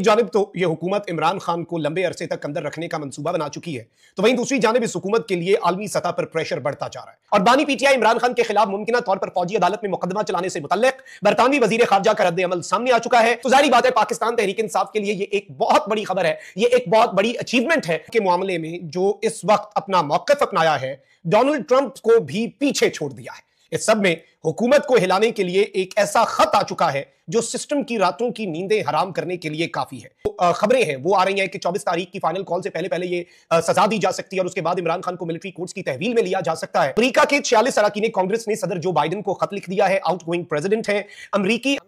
जानब तो ये हुकूमत इमरान खान को लंबे अरसे तक अंदर रखने का मंसूबा बना चुकी है तो वहीं दूसरी जानब इस हुकूमत के लिए आलमी सतह पर प्रेशर बढ़ता जा रहा है और बानी पीटीआई इमरान खान के खिलाफ मुमकिन तौर पर फौजी अदालत में मुकदमा चलाने से मुतलक बरतानवी वजी खारजा का रद्द अमल सामने आ चुका है तो जारी बात है पाकिस्तान तहरीक इंसाफ के लिए ये एक बहुत बड़ी खबर है ये एक बहुत बड़ी अचीवमेंट है के मामले में जो इस वक्त अपना मौकफ अपनाया है डोनल्ड ट्रंप को भी पीछे छोड़ दिया है इस सब में हुकूमत को हिलाने के लिए एक ऐसा खत आ चुका है जो सिस्टम की रातों की नींदें हराम करने के लिए काफी है तो खबरें हैं वो आ रही हैं कि 24 तारीख की फाइनल कॉल से पहले पहले ये सजा दी जा सकती है और उसके बाद इमरान खान को मिलिट्री कोर्ट्स की तहवील में लिया जा सकता है अमरीका के छियालीस अरकान कांग्रेस ने सदर जो बाइडन को खत लिख दिया है आउट गोइंग प्रेजिडेंट है अमरीकी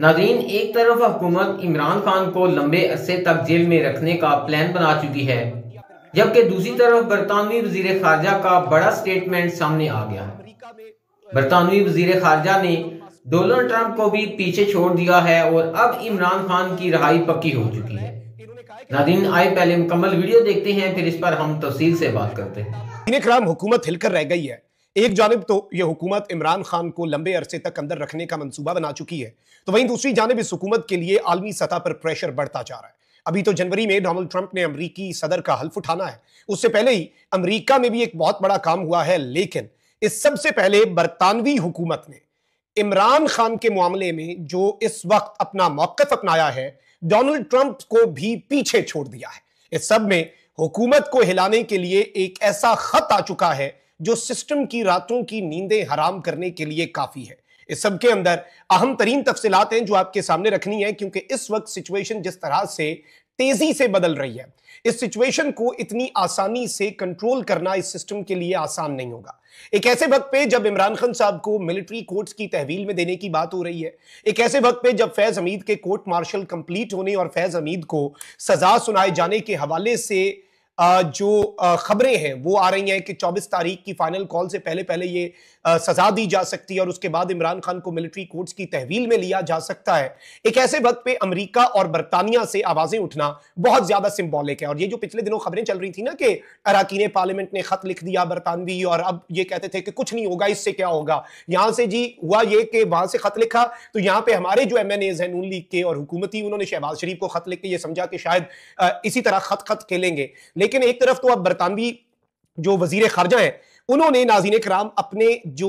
नाजीन एक तरफ हुकूमत इमरान खान को लंबे अरसे तक जेल में रखने का प्लान बना चुकी है जबकि दूसरी तरफ बरतानवी वजीर खारजा का बड़ा स्टेटमेंट सामने आ गया है बरतानवी वजीर खारजा ने डोनाल्ड ट्रंप को भी पीछे छोड़ दिया है और अब इमरान खान की रहाई पक्की हो चुकी है नादिन आए पहले मुकम्मल वीडियो देखते हैं फिर इस पर हम तफसील से बात करते हैं कराम हुकूमत हिलकर रह गई है एक जानब तो यह हुकूमत इमरान खान को लंबे अरसे तक अंदर रखने का मंसूबा बना चुकी है तो वहीं दूसरी जानब इस हुकूमत के लिए आलमी सतह पर प्रेशर बढ़ता जा रहा है अभी तो जनवरी में डोनाल्ड ट्रंप ने अमरीकी सदर का हल्फ उठाना है उससे पहले ही अमरीका में भी एक बहुत बड़ा काम हुआ है लेकिन इस सबसे पहले बरतानवी हुकूमत ने इमरान खान के मामले में जो इस वक्त अपना मौकफ अपनाया है डोनाल्ड ट्रंप को भी पीछे छोड़ दिया है इस सब में हुकूमत को हिलाने के लिए एक ऐसा खत आ चुका है जो सिस्टम की रातों की नींदें हराम करने के लिए काफी है इस सब के अंदर अहम तरीन तफसीत हैं जो आपके सामने रखनी है क्योंकि इस वक्त सिचुएशन जिस तरह से तेजी से बदल रही है इस सिचुएशन को इतनी आसानी से कंट्रोल करना इस सिस्टम के लिए आसान नहीं होगा एक ऐसे वक्त पे जब इमरान खान साहब को मिलिट्री कोर्ट्स की तहवील में देने की बात हो रही है एक ऐसे वक्त पे जब फैज हमीद के कोर्ट मार्शल कंप्लीट होने और फैज हमीद को सजा सुनाए जाने के हवाले से जो खबरें हैं वो आ रही हैं कि 24 तारीख की फाइनल कॉल से पहले पहले ये सजा दी जा सकती है और उसके बाद इमरान खान को मिलिट्री कोर्ट्स की तहवील में लिया जा सकता है एक ऐसे वक्त पे अमेरिका और बरतानिया से आवाजें उठना बहुत ज्यादा सिंबॉलिक है और ये जो पिछले दिनों खबरें चल रही थी ना कि अराकीन पार्लियामेंट ने खत लिख दिया बरतानवी और अब ये कहते थे कि कुछ नहीं होगा इससे क्या होगा यहां से जी हुआ ये कि वहां से खत लिखा तो यहां पे हमारे जो एम एन एज हैं नून लीग के और हुकूमती उन्होंने शहबाज शरीफ को खत लिख के ये समझा कि शायद इसी तरह खत खत खेलेंगे लेकिन एक तरफ तो अब बरतानवी जो वजीर खारजा है उन्होंने नाजीन कराम अपने जो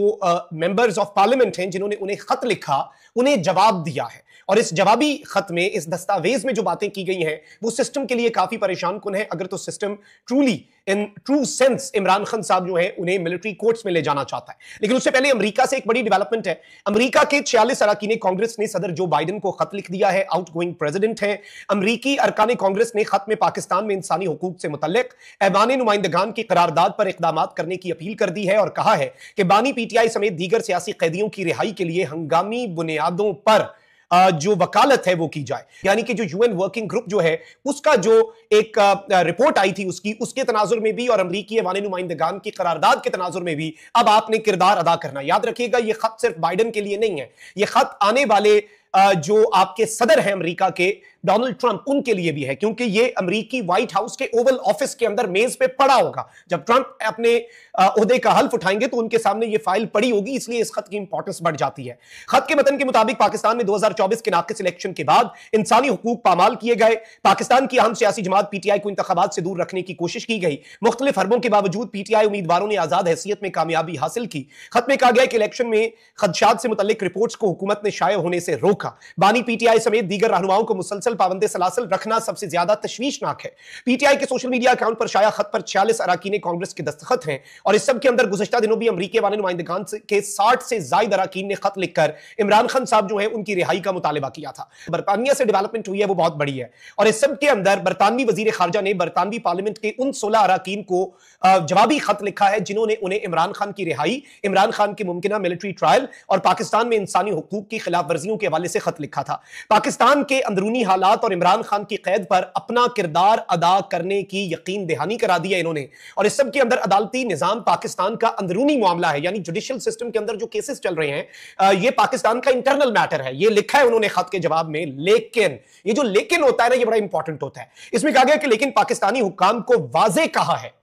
मेंबर्स ऑफ पार्लियामेंट हैं जिन्होंने उन्हें खत लिखा उन्हें जवाब दिया है और इस जवाबी खत में इस दस्तावेज में जो बातें की गई हैं वो सिस्टम के लिए काफी परेशान कुन है अगर तो system truly in true sense Imran Khan साहब जो है उन्हें मिलिट्री कोर्ट्स में ले जाना चाहता है लेकिन उससे पहले अमरीका से एक बड़ी डेवलपमेंट है अमरीका के छियालीस अरकान कांग्रेस ने सदर जो बाइडन को खत लिख दिया है आउट गोइंग प्रेजिडेंट है अमरीकी अरकान कांग्रेस ने खत में पाकिस्तान में इंसानी हकूक से मुतलक ऐबान नुमाइंदगान की करारदाद पर इकदाम करने की अपील कर दी है और कहा है कि बानी पीटीआई समेत दीगर सियासी कैदियों की रिहाई के लिए हंगामी बुनियादों पर जो वकालत है वो की जाए यानी कि जो यूएन वर्किंग ग्रुप जो है उसका जो एक रिपोर्ट आई थी उसकी उसके तनाजुर में भी और अमरीकी वाले नुमाइंदगान की करारदाद के तनाजुर में भी अब आपने किरदार अदा करना याद रखिएगा ये खत सिर्फ बाइडन के लिए नहीं है ये खत आने वाले जो आपके सदर हैं अमरीका के डोनाल्ड ट्रंप उनके लिए भी है क्योंकि ये अमरीकी व्हाइट हाउस के ओवल ऑफिस के अंदर मेज पे पड़ा होगा जब ट्रंप अपने अहदे का हल्फ उठाएंगे तो उनके सामने ये फाइल पड़ी होगी इसलिए इस खत की इंपॉर्टेंस बढ़ जाती है खत के मतन के मुताबिक पाकिस्तान में चौबीस के नाकस इलेक्शन के बाद इंसानी हकूक पामाल किए गए पाकिस्तान की अहम सियासी जमात पीटीआई को इंतबात से दूर रखने की कोशिश की गई मुख्तलिफ हरबों के बावजूद पीटीआई उम्मीदवारों ने आजाद हैसियत में कामयाबी हासिल की खत में कहा गया कि इलेक्शन में खदशात से मुतलिक रिपोर्ट्स को हुकूमत ने शाये होने से रोका बानी पीटीआई समेत दीगर रहनुमाओं को मुसलसल सलासल पाबंद सलासल रखना सबसे ज्यादा तश्वीशनाक है पीटीआई के सोशल मीडिया अकाउंट पर शाया खत पर छियालीस अरकान कांग्रेस के दस्तखत हैं और इस सब के अंदर गुजशत दिनों भी अमरीके वाले नुमाइंदगान के साठ से जायद अराकीन ने खत लिखकर इमरान खान साहब जो है उनकी रिहाई का मुतालबा किया था बरतानिया से डेवलपमेंट हुई है वो बहुत बड़ी है और इस सब के अंदर बरतानवी वजीर खारजा ने बरतानवी पार्लियामेंट के उन सोलह अराकीन को जवाबी खत लिखा है जिन्होंने उन्हें इमरान खान की रिहाई इमरान खान की मुमकिन मिलिट्री ट्रायल और पाकिस्तान में इंसानी हकूक की खिलाफ वर्जियों के हवाले से खत लिखा था पाकिस्तान के अंदरूनी हाल हालात और इमरान खान की कैद पर अपना किरदार अदा करने की यकीन दहानी करा दिया इन्होंने और इस सब के अंदर अदालती निजाम पाकिस्तान का अंदरूनी मामला है यानी जुडिशल सिस्टम के अंदर जो केसेस चल रहे हैं ये पाकिस्तान का इंटरनल मैटर है ये लिखा है उन्होंने खत के जवाब में लेकिन ये जो लेकिन होता है ना ये बड़ा इंपॉर्टेंट होता है इसमें कहा गया कि लेकिन पाकिस्तानी हुकाम को वाजे कहा है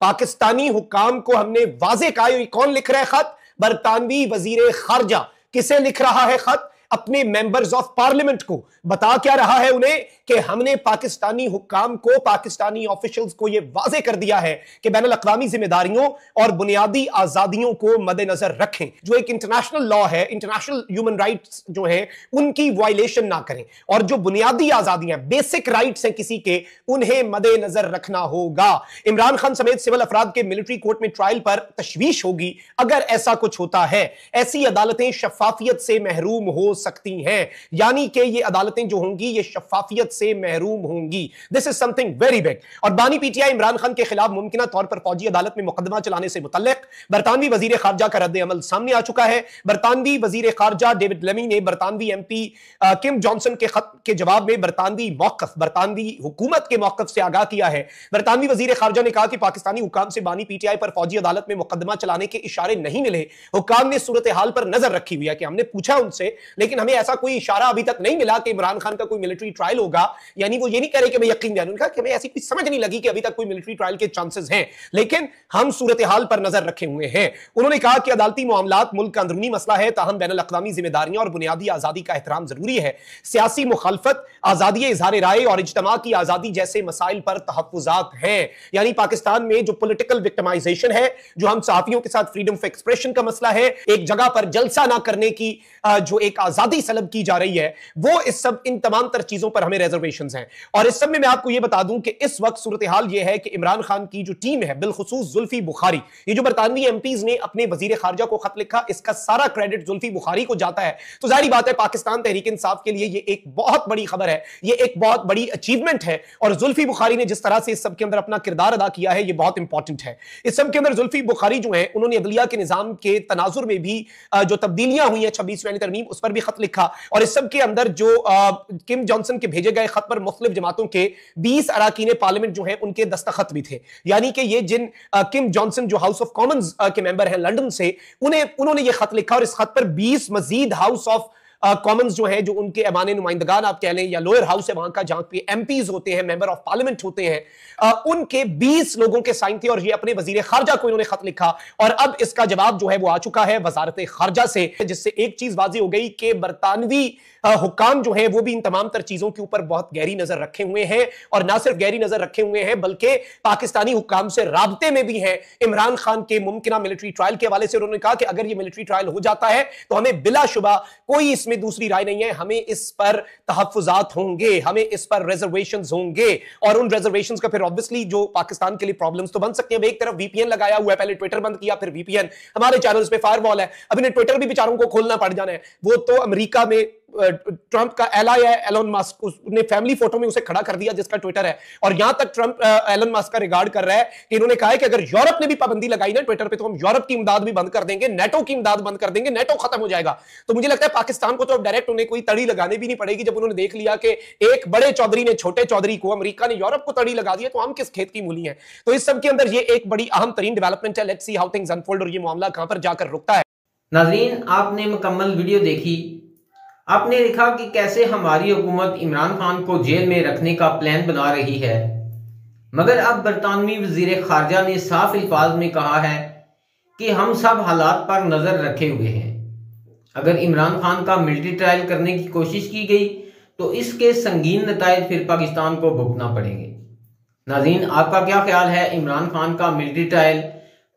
पाकिस्तानी हुकाम को हमने वाजे कहा कौन लिख रहा है खत बरतानवी वजीर खारजा किसे लिख रहा है खत अपने मेंबर्स ऑफ पार्लियामेंट को बता क्या रहा है उन्हें कि हमने पाकिस्तानी हुकाम को पाकिस्तानी ऑफिशियल्स को यह वाजे कर दिया है कि बैन अवी जिम्मेदारियों और बुनियादी आजादियों को मद्देनजर रखें जो एक इंटरनेशनल लॉ है इंटरनेशनल ह्यूमन राइट जो है उनकी वायलेशन ना करें और जो बुनियादी आजादियां बेसिक राइट हैं किसी के उन्हें मद्देनजर रखना होगा इमरान खान समेत सिविल अफराद के मिलिट्री कोर्ट में ट्रायल पर तशवीश होगी अगर ऐसा कुछ होता है ऐसी अदालतें शफाफियत से महरूम हो सकती हैं यानी कि ये अदालतें जो होंगी ये शफाफियत से महरूम होंगी this is something very big और बानी पीटीआई इमरान खान के खिलाफ मुमकिन तौर पर फौजी अदालत में मुकदमा चलाने से मुतलक बरतानवी वजीर खारजा का रद्द अमल सामने आ चुका है बरतानवी वजीर खारजा डेविड लेमी ने बरतानवी एम पी किम जॉनसन के खत के जवाब में बरतानवी मौकफ बरतानवी हुकूमत के मौकफ से आगाह किया है बरतानवी वजीर खारजा ने कहा कि पाकिस्तानी हुकाम से बानी पीटीआई पर फौजी अदालत में मुकदमा चलाने के इशारे नहीं मिले हुकाम ने सूरत हाल पर नजर रखी हुई है कि हमने पूछा उनसे लेकिन लेकिन हमें ऐसा कोई इशारा अभी तक नहीं मिला कि इमरान खान का कोई मिलिट्री ट्रायल होगा यानी वो ये नहीं कह रहे कि मैं यकीन दे उनका कि हमें ऐसी कोई समझ नहीं लगी कि अभी तक कोई मिलिट्री ट्रायल के चांसेस हैं लेकिन हम सूरत हाल पर नजर रखे हुए हैं उन्होंने कहा कि अदालती मामला मुल्क का अंदरूनी मसला है ताहम बैन अवी जिम्मेदारियां और बुनियादी आजादी का एहतराम जरूरी है सियासी मुखालफत आजादी इजहार राय और इजतमा की आजादी जैसे मसाइल पर तहफात हैं यानी पाकिस्तान में जो पोलिटिकल विक्टमाइजेशन है जो हम सहाफियों के साथ फ्रीडम ऑफ एक्सप्रेशन का मसला है एक जगह पर जलसा ना करने की जो एक आजादी आजादी सलब की जा रही है वो इस सब इन तमाम तर चीजों पर हमें रिजर्वेशन हैं और इस सब में मैं आपको यह बता दूं कि इस वक्त सूरत हाल यह है कि इमरान खान की जो टीम है बिलखसूस जुल्फी बुखारी ये जो बरतानवी एमपीज ने अपने वजीर खारजा को खत लिखा इसका सारा क्रेडिट जुल्फी बुखारी को जाता है तो जारी बात है पाकिस्तान तहरीक इंसाफ के लिए ये एक बहुत बड़ी खबर है ये एक बहुत बड़ी अचीवमेंट है और जुल्फी बुखारी ने जिस तरह से इस सब के अंदर अपना किरदार अदा किया है ये बहुत इंपॉर्टेंट है इस सब के अंदर जुल्फी बुखारी जो है उन्होंने अदलिया के निजाम के तनाजुर में भी जो तब्दीलियां हुई है छब्बीस तरमीम उस पर भी खत लिखा और इस सब के अंदर जो आ, किम जॉनसन के भेजे गए खत पर मुख्तलिफ जमातों के बीस अरकान पार्लियामेंट जो है उनके दस्तखत भी थे यानी कि ये जिन आ, किम जॉनसन जो हाउस ऑफ कॉमन्स के मेंबर हैं लंडन से उन्हें उन्होंने ये खत लिखा और इस खत पर बीस मजीद हाउस ऑफ कॉमन्स uh, जो है जो उनके अमान नुमाइंदगान आप कह लें या लोअर हाउस है वहां का जहां पे एमपीज होते हैं मेंबर ऑफ पार्लियामेंट होते हैं uh, उनके बीस लोगों के साइन थे और ये अपने वजीर खारजा को इन्होंने खत लिखा और अब इसका जवाब जो है वो आ चुका है वजारत खारजा से जिससे एक चीज वाजी हो गई कि बरतानवी uh, हुकाम जो है वो भी इन तमाम तर चीजों के ऊपर बहुत गहरी नजर रखे हुए हैं और ना सिर्फ गहरी नजर रखे हुए हैं बल्कि पाकिस्तानी हुकाम से रबते में भी हैं इमरान खान के मुमकिन मिलिट्री ट्रायल के हवाले से उन्होंने कहा कि अगर ये मिलिट्री ट्रायल हो जाता है तो हमें बिलाशुबा कोई इस इसमें दूसरी राय नहीं है हमें इस पर तहफात होंगे हमें इस पर रिजर्वेशन होंगे और उन रिजर्वेशन का फिर ऑब्वियसली जो पाकिस्तान के लिए प्रॉब्लम तो बन सकती है एक तरफ वीपीएन लगाया हुआ है पहले ट्विटर बंद किया फिर वीपीएन हमारे चैनल पर फायर है अभी ने ट्विटर भी बेचारों को खोलना पड़ जाना है वो तो अमरीका में ट्रंप का एलाई है एलोन मास्क उसने फैमिली फोटो में उसे खड़ा कर दिया जिसका ट्विटर है और यहां तक ट्रंप एलन मास्क का रिगार्ड कर रहा है कि इन्होंने कहा है कि अगर यूरोप ने भी पाबंदी लगाई ना ट्विटर पे तो हम यूरोप की इमदाद भी बंद कर देंगे नेटो की इमदाद बंद कर देंगे नेटो खत्म हो जाएगा तो मुझे लगता है पाकिस्तान को तो अब डायरेक्ट उन्हें कोई तड़ी लगाने भी नहीं पड़ेगी जब उन्होंने देख लिया कि एक बड़े चौधरी ने छोटे चौधरी को अमरीका ने यूरोप को तड़ी लगा दिया तो हम किस खेत की मूली है तो इस सबके अंदर ये एक बड़ी अहम तरीन डेवलपमेंट है let see how things unfold और ये मामला कहां पर जाकर रुकता है नाजरीन आपने मुकम्मल वीडियो देखी आपने लिखा कि कैसे हमारी हुकूमत इमरान खान को जेल में रखने का प्लान बना रही है मगर अब बरतानवी वजीर खारजा ने साफ अल्फाज में कहा है कि हम सब हालात पर नज़र रखे हुए हैं अगर इमरान खान का मिलिट्री ट्रायल करने की कोशिश की गई तो इसके संगीन नतज फिर पाकिस्तान को भुगतना पड़ेंगे नाजीन आपका क्या ख्याल है इमरान खान का मिलिट्री ट्रायल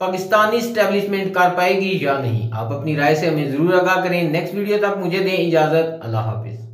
पाकिस्तानी स्टेब्लिशमेंट कर पाएगी या नहीं आप अपनी राय से हमें जरूर आगाह करें नेक्स्ट वीडियो तक मुझे दें इजाजत अल्लाह हाफिज़